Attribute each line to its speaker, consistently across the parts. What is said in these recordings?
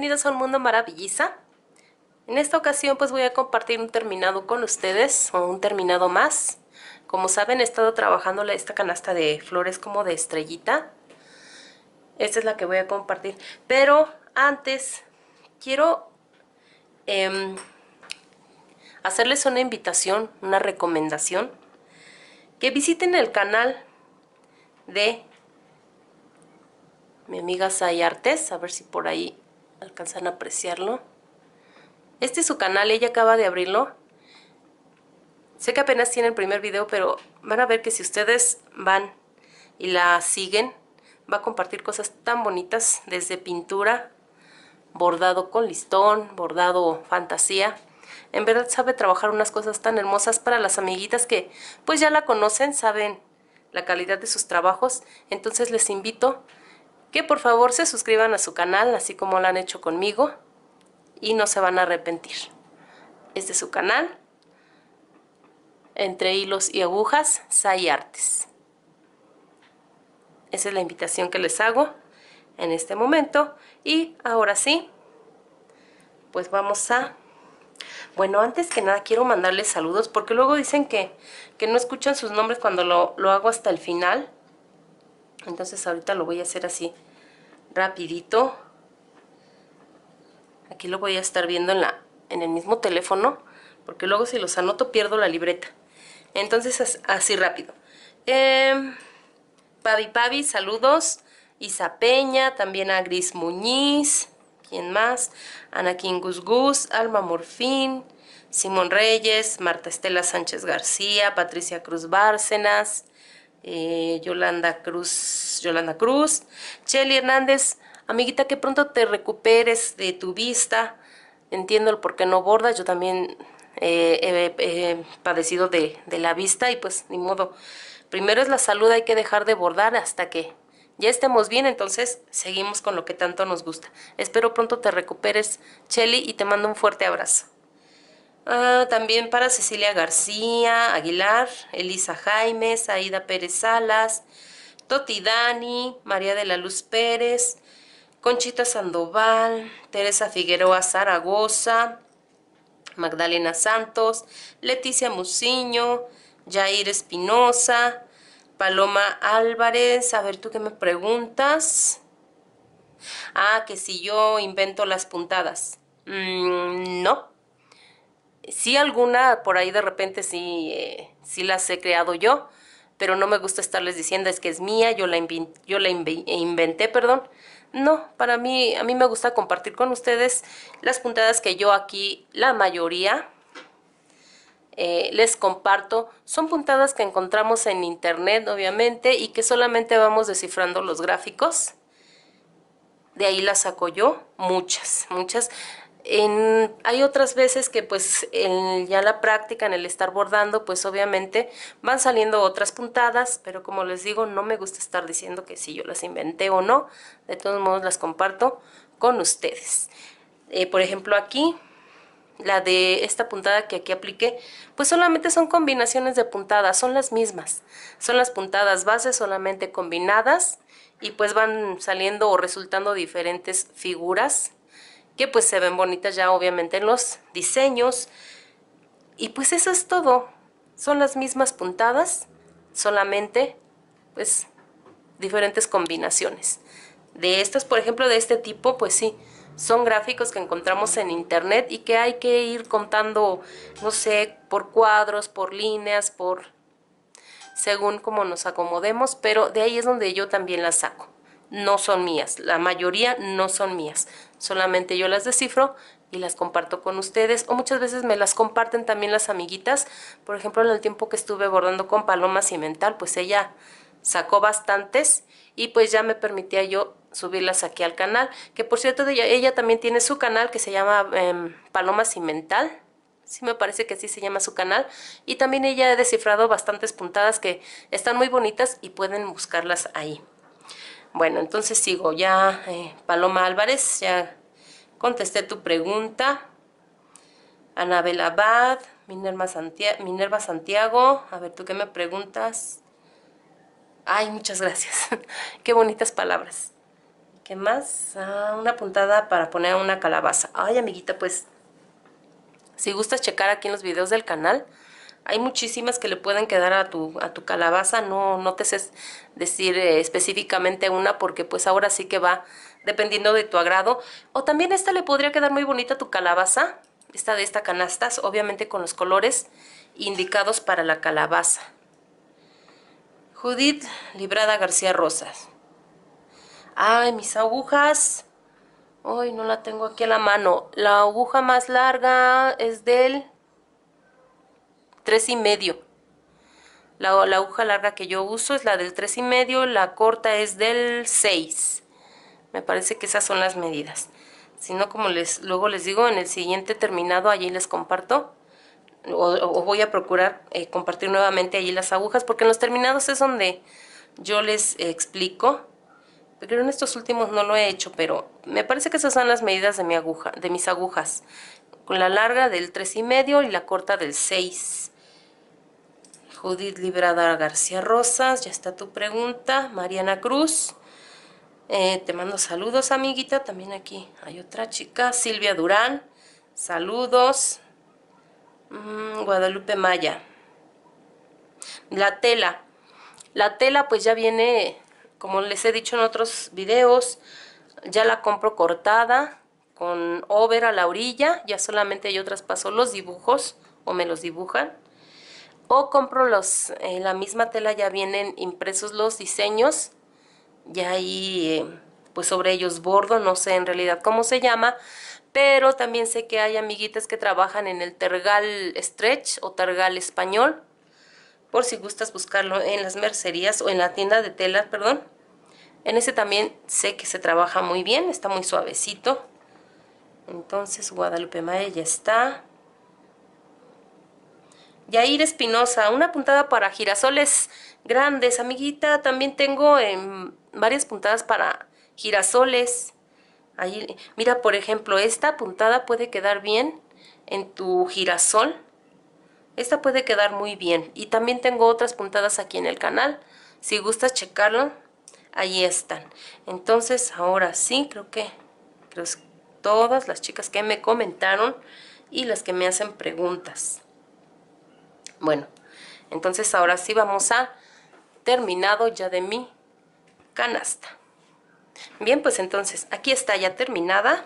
Speaker 1: bienvenidos a un mundo maravilliza. En esta ocasión pues voy a compartir un terminado con ustedes, o un terminado más. Como saben he estado trabajando esta canasta de flores como de estrellita. Esta es la que voy a compartir. Pero antes quiero em, hacerles una invitación, una recomendación. Que visiten el canal de mi amiga Sayartes a ver si por ahí alcanzan a apreciarlo. Este es su canal, ella acaba de abrirlo. Sé que apenas tiene el primer video, pero van a ver que si ustedes van y la siguen, va a compartir cosas tan bonitas, desde pintura, bordado con listón, bordado fantasía. En verdad sabe trabajar unas cosas tan hermosas para las amiguitas que pues ya la conocen, saben la calidad de sus trabajos. Entonces les invito que por favor se suscriban a su canal, así como lo han hecho conmigo, y no se van a arrepentir. Este de su canal, Entre Hilos y Agujas, Sai Artes. Esa es la invitación que les hago en este momento. Y ahora sí, pues vamos a... Bueno, antes que nada quiero mandarles saludos porque luego dicen que, no escuchan sus nombres cuando lo, lo hago hasta el final entonces ahorita lo voy a hacer así rapidito aquí lo voy a estar viendo en, el mismo teléfono porque luego si los anoto pierdo la libreta entonces así rápido em, Pavi Pavi, saludos Isa Peña, también a Gris Muñiz ¿quién más? Anakin Gus, Alma Morfín Simón Reyes, Marta Estela Sánchez García, Patricia Cruz Bárcenas eh, Yolanda Cruz, Yolanda Cruz, Chelly Hernández, amiguita, que pronto te recuperes de tu vista. Entiendo el por qué no bordas, yo también eh, he padecido de, de la vista y pues ni modo. Primero es la salud, hay que dejar de bordar hasta que ya estemos bien, entonces seguimos con lo que tanto nos gusta. Espero pronto te recuperes, Chelly, y te mando un fuerte abrazo. Ah, también para Cecilia García, Aguilar, Elisa Jaimes, Aida Pérez Salas, Toti Dani, María de la Luz Pérez, Conchita Sandoval, Teresa Figueroa Zaragoza, Magdalena Santos, Leticia Muciño, Jair Espinosa, Paloma Álvarez. A ver, ¿tú qué me preguntas? Ah, que si yo invento las puntadas. Mm, no si alguna por ahí de repente eh, sí, las he creado yo, pero no me gusta estarles diciendo es que es mía, yo la, yo la inventé, perdón. No, para mí, a mí me gusta compartir con ustedes las puntadas que yo aquí, la mayoría, eh, les comparto, son puntadas que encontramos en internet, obviamente, y que solamente vamos descifrando los gráficos. De ahí las saco yo, muchas, muchas hay otras veces que pues en ya la práctica, en el estar bordando, pues obviamente van saliendo otras puntadas, pero como les digo, no me gusta estar diciendo que si yo las inventé o no, de todos modos las comparto con ustedes. Eh, por ejemplo aquí, la de esta puntada que aquí apliqué, pues solamente son combinaciones de puntadas, son las mismas, son las puntadas bases solamente combinadas y pues van saliendo o resultando diferentes figuras que pues se ven bonitas ya obviamente en los diseños. Y pues eso es todo. Son las mismas puntadas, solamente pues diferentes combinaciones. De estas, por ejemplo, de este tipo, pues sí, son gráficos que encontramos en internet y que hay que ir contando, no sé, por cuadros, por líneas, por según como nos acomodemos, pero de ahí es donde yo también las saco. No son mías, la mayoría no son mías, solamente yo las descifro y las comparto con ustedes o muchas veces me las comparten también las amiguitas por ejemplo en el tiempo que estuve bordando con Paloma Cimental pues ella sacó bastantes y pues ya me permitía yo subirlas aquí al canal que por cierto ella, también tiene su canal que se llama Palomas em, Paloma Cimental sí me parece que así se llama su canal y también ella ha descifrado bastantes puntadas que están muy bonitas y pueden buscarlas ahí bueno, entonces sigo ya, eh, Paloma Álvarez, ya contesté tu pregunta. Anabel Abad, Minerva Santiago, Minerva Santiago, a ver, ¿tú qué me preguntas? Ay, muchas gracias. qué bonitas palabras. ¿Qué más? Ah, una puntada para poner una calabaza. Ay, amiguita, pues, si gustas checar aquí en los videos del canal, hay muchísimas que le pueden quedar a tu, a tu calabaza, no, no te sé decir eh, específicamente una porque pues ahora sí que va dependiendo de tu agrado. O también esta le podría quedar muy bonita a tu calabaza, esta de esta canastas, obviamente con los colores indicados para la calabaza. Judith Librada García Rosas. Ay, mis agujas. Ay, no la tengo aquí a la mano. La aguja más larga es del 3 y medio. La, la, aguja larga que yo uso es la del tres y medio, la corta es del 6. Me parece que esas son las medidas. Si no, como les, luego les digo, en el siguiente terminado allí les comparto. O, voy a procurar eh, compartir nuevamente allí las agujas, porque en los terminados es donde yo les explico. Pero en estos últimos no lo he hecho, pero me parece que esas son las medidas de mi aguja, de mis agujas. Con la larga del 3 y medio y la corta del 6 Judith Librada García Rosas, ya está tu pregunta. Mariana Cruz, eh, te mando saludos, amiguita. También aquí hay otra chica, Silvia Durán, saludos. Mm, Guadalupe Maya. La tela. La tela pues ya viene, como les he dicho en otros videos, ya la compro cortada con over a la orilla. Ya solamente yo traspaso los dibujos o me los dibujan o compro los, eh, la misma tela, ya vienen impresos los diseños, ya ahí eh, pues sobre ellos bordo, no sé en realidad cómo se llama, pero también sé que hay amiguitas que trabajan en el tergal stretch o tergal español, por si gustas buscarlo en las mercerías o en la tienda de telas, perdón. En ese también sé que se trabaja muy bien, está muy suavecito. Entonces Guadalupe Maya ya está. Yair Espinosa, una puntada para girasoles grandes, amiguita. También tengo em, varias puntadas para girasoles. mira, por ejemplo, esta puntada puede quedar bien en tu girasol. Esta puede quedar muy bien. Y también tengo otras puntadas aquí en el canal. Si gustas checarlo, ahí están. Entonces, ahora sí, creo que, creo que todas las chicas que me comentaron y las que me hacen preguntas. Bueno, entonces ahora sí vamos a terminado ya de mi canasta. Bien, pues entonces aquí está ya terminada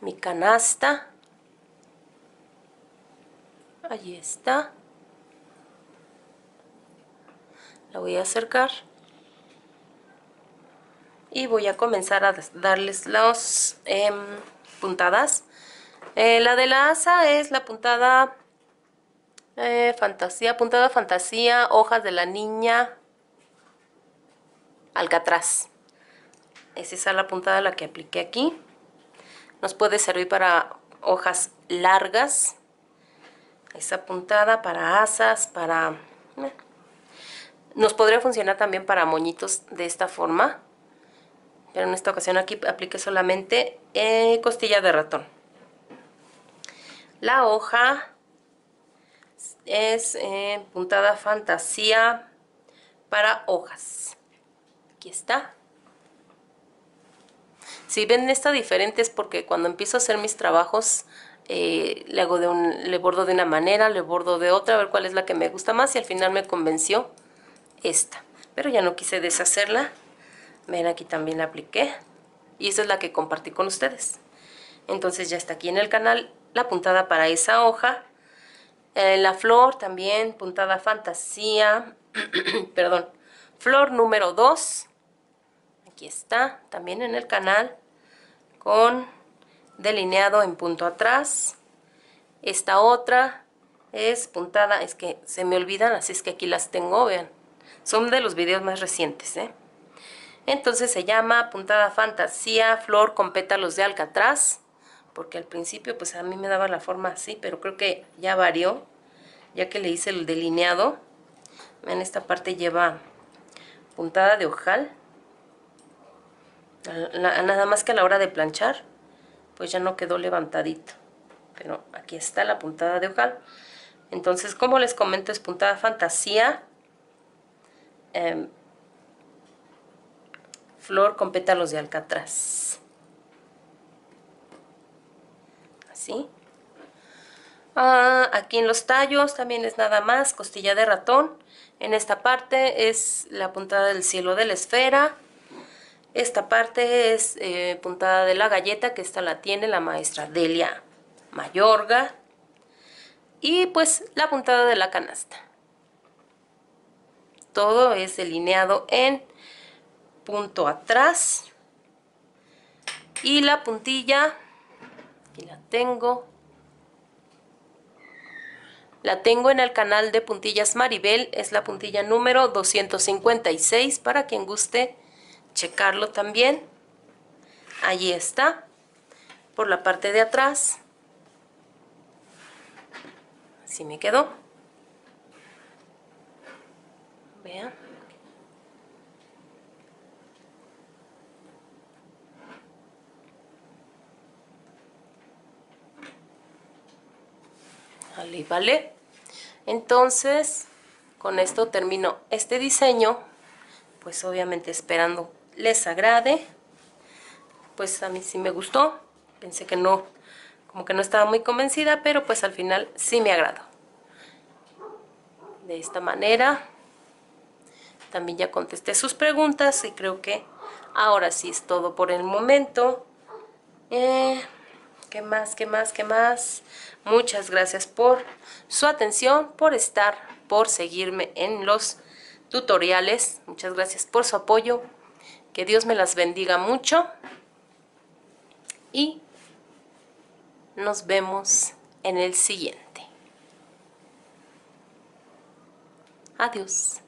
Speaker 1: mi canasta. Allí está. La voy a acercar. Y voy a comenzar a darles las em, puntadas. Eh, la de la asa es la puntada eh, fantasía, puntada fantasía, hojas de la niña, alcatraz. Esa Es la puntada la que apliqué aquí. Nos puede servir para hojas largas. Esa puntada para asas, para... Eh. Nos podría funcionar también para moñitos de esta forma. Pero en esta ocasión aquí apliqué solamente eh, costilla de ratón. La hoja es eh, puntada fantasía para hojas aquí está si ven esta diferente es porque cuando empiezo a hacer mis trabajos eh, le hago de un, le bordo de una manera, le bordo de otra, a ver cuál es la que me gusta más y al final me convenció esta, pero ya no quise deshacerla, ven aquí también la apliqué y esta es la que compartí con ustedes, entonces ya está aquí en el canal la puntada para esa hoja eh, la flor también, puntada fantasía, perdón, flor número 2, aquí está, también en el canal, con delineado en punto atrás. Esta otra es puntada, es que se me olvidan, así es que aquí las tengo, vean. Son de los videos más recientes, ¿eh? Entonces se llama puntada fantasía, flor con pétalos de alcatraz porque al principio pues a mí me daba la forma así, pero creo que ya varió, ya que le hice el delineado. En esta parte lleva puntada de ojal. Nada más que a la hora de planchar, pues ya no quedó levantadito. Pero aquí está la puntada de ojal. Entonces, como les comento, es puntada fantasía. Em, flor con pétalos de alcatraz. Ah, aquí en los tallos también es nada más costilla de ratón. En esta parte es la puntada del cielo de la esfera. Esta parte es eh, puntada de la galleta que esta la tiene la maestra Delia Mayorga. Y pues la puntada de la canasta. Todo es delineado en punto atrás. Y la puntilla Aquí la tengo. La tengo en el canal de puntillas Maribel, es la puntilla número 256 para quien guste checarlo también. Allí está, por la parte de atrás. Así me quedó. ¿vale? Entonces, con esto termino este diseño, pues obviamente esperando les agrade, pues a mí sí me gustó, pensé que no, como que no estaba muy convencida, pero pues al final sí me agrado De esta manera, también ya contesté sus preguntas y creo que ahora sí es todo por el momento. Eh, ¿Qué más? ¿Qué más? ¿Qué más? Muchas gracias por su atención, por estar, por seguirme en los tutoriales. Muchas gracias por su apoyo. Que Dios me las bendiga mucho. Y nos vemos en el siguiente. Adiós.